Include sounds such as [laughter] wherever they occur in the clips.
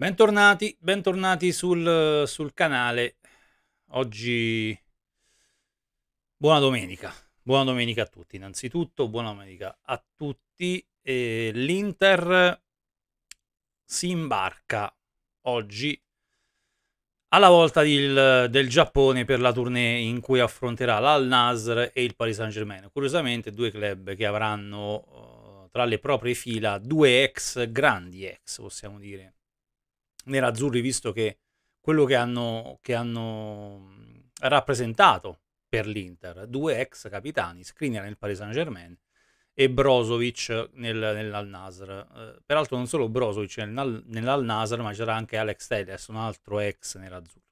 Bentornati, bentornati sul, sul, canale. Oggi buona domenica, buona domenica a tutti. Innanzitutto buona domenica a tutti. E L'Inter si imbarca oggi alla volta del, del Giappone per la tournée in cui affronterà l'Al Nasr e il Paris Saint Germain. Curiosamente due club che avranno eh, tra le proprie fila due ex grandi ex, possiamo dire nerazzurri, visto che quello che hanno, che hanno rappresentato per l'Inter, due ex capitani, Skriniar nel Paris Saint-Germain e Brozovic nel, nell'Al-Nasr. Eh, peraltro non solo Brozovic nel, nell'Al-Nasr, ma c'era anche Alex Telles, un altro ex nerazzurro.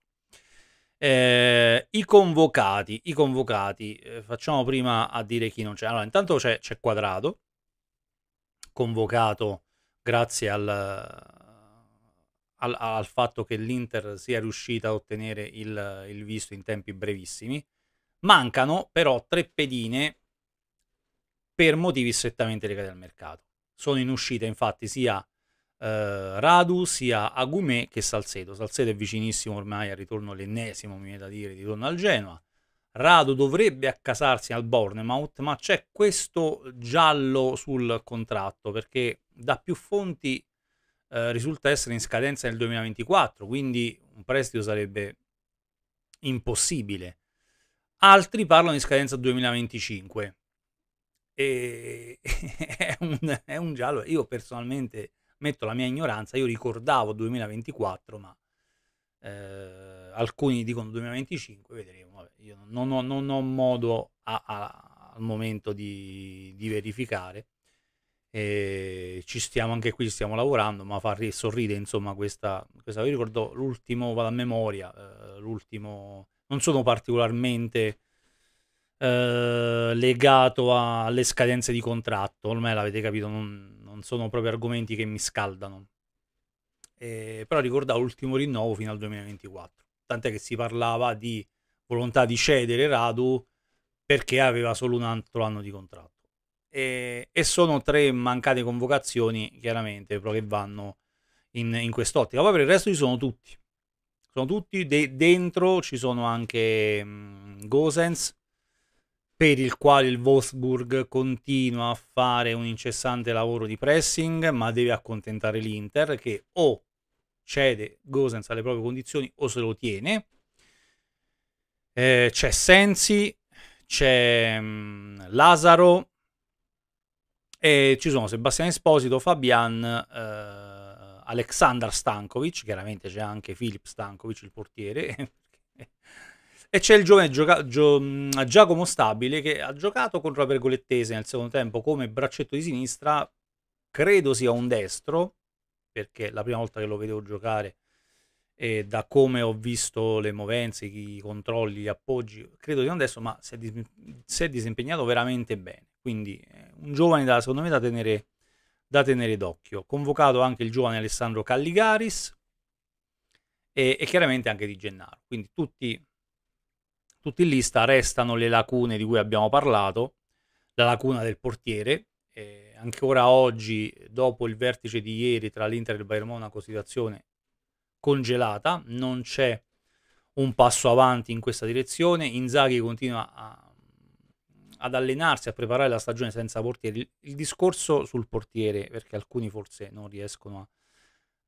Eh, I convocati, i convocati eh, facciamo prima a dire chi non c'è. Allora, intanto c'è, c'è Quadrado, convocato grazie al, al, al, fatto che l'Inter sia riuscita a ottenere il, il visto in tempi brevissimi. Mancano però tre pedine per motivi strettamente legati al mercato. Sono in uscita infatti sia eh, Radu, sia Agumè che Salcedo. Salcedo è vicinissimo ormai al ritorno all'ennesimo, mi viene da dire, di ritorno al Genoa. Radu dovrebbe accasarsi al Bournemouth, ma c'è questo giallo sul contratto perché da più fonti eh, risulta essere in scadenza nel 2024, quindi un prestito sarebbe impossibile. Altri parlano di scadenza 2025. E [laughs] è, un, è un giallo. Io personalmente metto la mia ignoranza, io ricordavo 2024, ma eh, alcuni dicono 2025, vedremo. Vabbè, io non ho, non ho modo a, a, al momento di, di verificare e ci stiamo anche qui, stiamo lavorando, ma fa sorridere insomma questa, questa io ricordo l'ultimo, vado a memoria, eh, l'ultimo, non sono particolarmente eh, legato a, alle scadenze di contratto, ormai l'avete capito, non, non, sono proprio argomenti che mi scaldano, eh, però ricordavo l'ultimo rinnovo fino al 2024, tant'è che si parlava di volontà di cedere Radu perché aveva solo un altro anno di contratto e, e sono tre mancate convocazioni, chiaramente, però che vanno in, in quest'ottica. Poi per il resto ci sono tutti. Sono tutti de- dentro, ci sono anche mh, Gosens, per il quale il Wolfsburg continua a fare un incessante lavoro di pressing, ma deve accontentare l'Inter che o cede Gosens alle proprie condizioni o se lo tiene. Eh, c'è Sensi, c'è mh, Lazaro, e ci sono Sebastiano Esposito, Fabian, eh, Alexander Stankovic, chiaramente c'è anche Filip Stankovic, il portiere, [laughs] e c'è il giovane gioca- gio- Giacomo Stabile che ha giocato contro la Pergolettese nel secondo tempo come braccetto di sinistra, credo sia un destro, perché la prima volta che lo vedevo giocare e da come ho visto le movenze, i controlli, gli appoggi, credo sia un destro, ma si è, dis- si è disimpegnato veramente bene. Quindi eh, un giovane, da, secondo me, da tenere, da tenere d'occhio. Convocato anche il giovane Alessandro Calligaris e, e chiaramente anche di Gennaro. Quindi tutti, tutti in lista restano le lacune di cui abbiamo parlato, la lacuna del portiere. Eh, ancora oggi, dopo il vertice di ieri tra l'Inter e il Bayern Monaco, situazione congelata, non c'è un passo avanti in questa direzione. Inzaghi continua a ad allenarsi a preparare la stagione senza portiere. Il, il discorso sul portiere, perché alcuni forse non riescono a...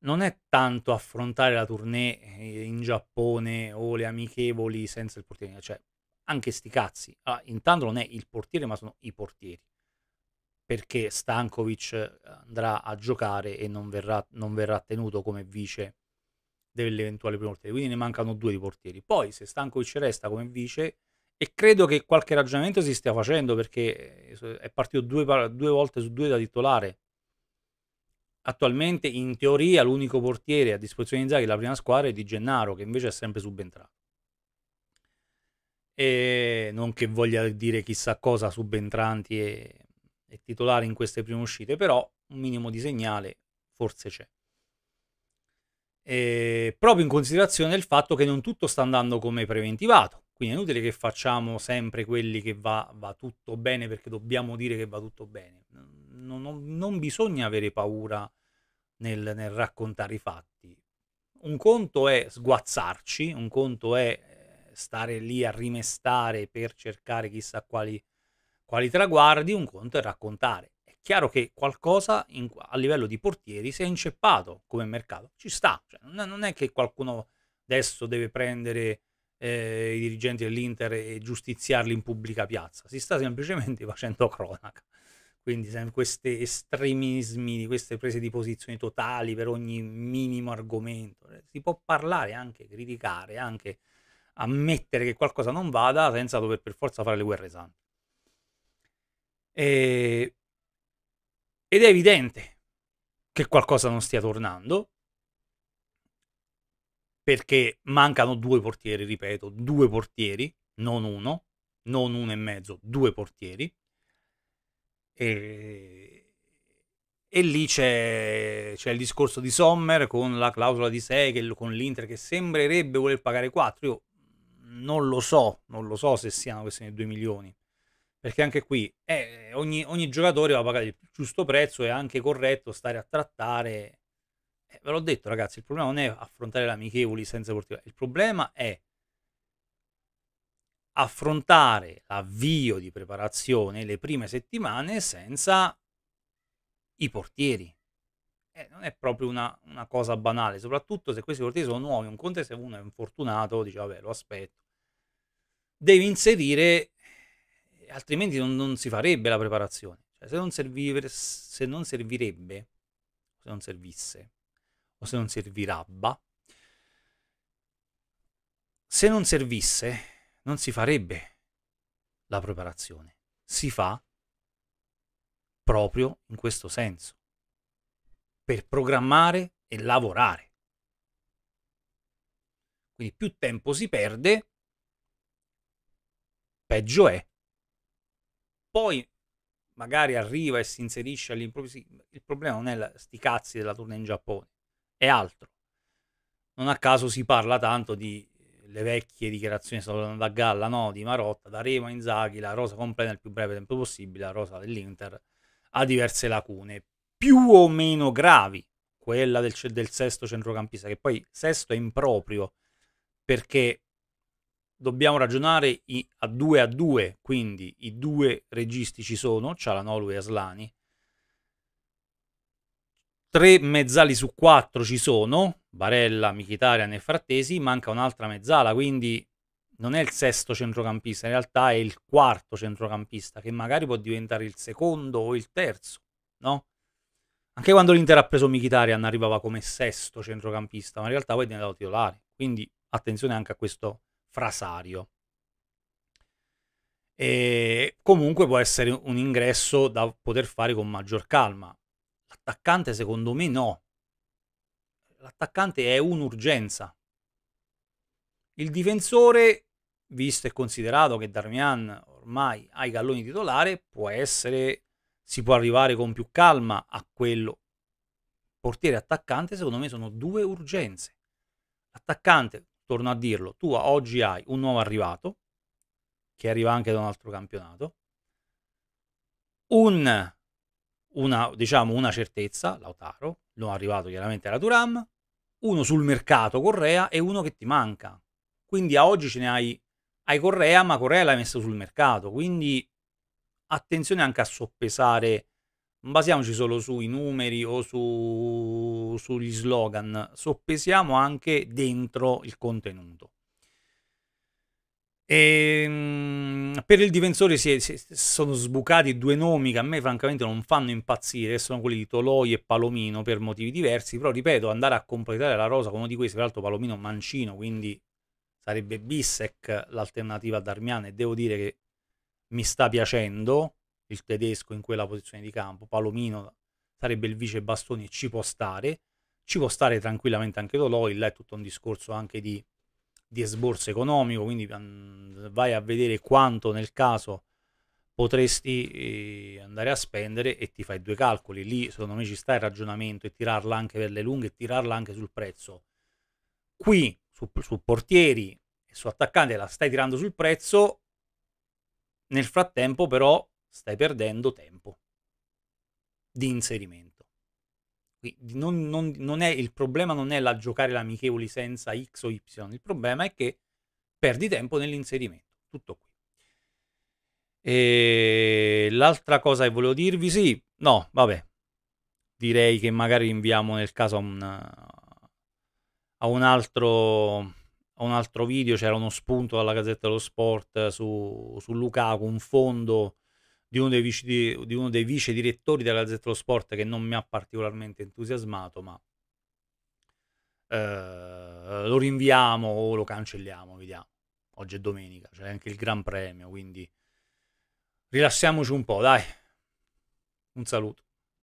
Non è tanto affrontare la tournée eh, in Giappone o le amichevoli senza il portiere, cioè anche sti cazzi. Allora, ah, intanto non è il portiere, ma sono i portieri. Perché Stankovic eh, andrà a giocare e non verrà, non verrà tenuto come vice dell'eventuale primo portiere. Quindi ne mancano due di portieri. Poi, se Stankovic resta come vice, e credo che qualche ragionamento si stia facendo perché eh, è partito due, due volte su due da titolare. Attualmente, in teoria, l'unico portiere a disposizione di Zaghi della prima squadra è Di Gennaro, che invece è sempre subentrato. E non che voglia dire chissà cosa subentranti e, e titolari in queste prime uscite, però un minimo di segnale forse c'è. E proprio in considerazione del fatto che non tutto sta andando come preventivato quindi è inutile che facciamo sempre quelli che va, va tutto bene perché dobbiamo dire che va tutto bene. Non, non, non bisogna avere paura nel, nel, raccontare i fatti. Un conto è sguazzarci, un conto è eh, stare lì a rimestare per cercare chissà quali, quali traguardi, un conto è raccontare È chiaro che qualcosa in, a livello di portieri si è inceppato come mercato, ci sta, cioè, non, è, che qualcuno adesso deve prendere eh, i dirigenti dell'Inter e giustiziarli in pubblica piazza, si sta semplicemente [laughs] facendo cronaca. Quindi questi estremismi, queste prese di posizioni totali per ogni minimo argomento, eh, si può parlare anche, criticare, anche ammettere che qualcosa non vada senza dover per forza fare le guerre sante. E... Ed è evidente che qualcosa non stia tornando, perché mancano due portieri, ripeto, due portieri, non uno, non uno e mezzo, due portieri. E, e lì c'è, c'è, il discorso di Sommer con la clausola di 6, con l'Inter che sembrerebbe voler pagare 4. Io non lo so, non lo so se siano questi 2 milioni. Perché anche qui eh, ogni, ogni giocatore va a pagare il giusto prezzo, è anche corretto stare a trattare eh, ve l'ho detto ragazzi, il problema non è affrontare l'amichevoli senza portiere, il problema è affrontare l'avvio di preparazione le prime settimane senza i portieri. Eh, non è proprio una, una, cosa banale, soprattutto se questi portieri sono nuovi, un conto se uno è infortunato, dice vabbè lo aspetto. Devi inserire, eh, altrimenti non, non si farebbe la preparazione. Cioè, se, non servire, se non servirebbe, se non servisse, o se non servirebbe, se non servisse non si farebbe la preparazione, si fa proprio in questo senso, per programmare e lavorare. Quindi più tempo si perde, peggio è. Poi magari arriva e si inserisce all'improvviso. Il problema non è la, sti cazzi della tournée in Giappone è altro. Non a caso si parla tanto di eh, le vecchie dichiarazioni da Galla, no, di Marotta, da Remo Inzaghi, la rosa completa nel più breve tempo possibile, la rosa dell'Inter ha diverse lacune, più o meno gravi, quella del, del sesto centrocampista, che poi sesto è improprio, perché dobbiamo ragionare i, a due a due, quindi i due registi ci sono, Cialanolu e Aslani, tre mezzali su quattro ci sono, Barella, Michitarian e Frattesi, manca un'altra mezzala, quindi non è il sesto centrocampista, in realtà è il quarto centrocampista, che magari può diventare il secondo o il terzo, no? Anche quando l'Inter ha preso Michitarian arrivava come sesto centrocampista, ma in realtà poi è diventato titolare, quindi attenzione anche a questo frasario. E comunque può essere un ingresso da poter fare con maggior calma. L'attaccante secondo me no. L'attaccante è un'urgenza. Il difensore, visto e considerato che Darmian ormai ha i galloni titolare, può essere, si può arrivare con più calma a quello. Portiere e attaccante secondo me sono due urgenze. Attaccante, torno a dirlo, tu oggi hai un nuovo arrivato, che arriva anche da un altro campionato, un una, diciamo, una certezza, Lautaro, l'ho arrivato chiaramente alla Turam, uno sul mercato Correa e uno che ti manca. Quindi a oggi ce ne hai, hai Correa, ma Correa l'hai messo sul mercato, quindi attenzione anche a soppesare non basiamoci solo sui numeri o su, sugli slogan, soppesiamo anche dentro il contenuto. E, ehm, per il difensore si, è, si sono sbucati due nomi che a me francamente non fanno impazzire, sono quelli di Toloi e Palomino per motivi diversi, però ripeto, andare a completare la rosa con uno di questi, peraltro Palomino mancino, quindi sarebbe Bissek l'alternativa a Darmian e devo dire che mi sta piacendo il tedesco in quella posizione di campo, Palomino sarebbe il vice Bastoni, ci può stare, ci può stare tranquillamente anche Toloi, là è tutto un discorso anche di di esborso economico, quindi mm, vai a vedere quanto nel caso potresti eh, andare a spendere e ti fai due calcoli. Lì secondo me ci sta il ragionamento e tirarla anche per le lunghe e tirarla anche sul prezzo. Qui su, su portieri e su attaccanti la stai tirando sul prezzo, nel frattempo però stai perdendo tempo di inserimento non, non, non è, il problema non è la giocare l'amichevoli senza X o Y, il problema è che perdi tempo nell'inserimento. Tutto qui. E ehm, l'altra cosa che volevo dirvi, sì, no, vabbè, direi che magari inviamo nel caso a un, a un, altro, a un altro video, c'era uno spunto dalla Gazzetta dello Sport su, su Lukaku, un fondo di uno dei vice, di, di uno dei vice direttori della Gazzetta dello Sport che non mi ha particolarmente entusiasmato, ma eh, lo rinviamo o lo cancelliamo, vediamo. Oggi è domenica, c'è anche il Gran Premio, quindi rilassiamoci un po', dai. Un saluto.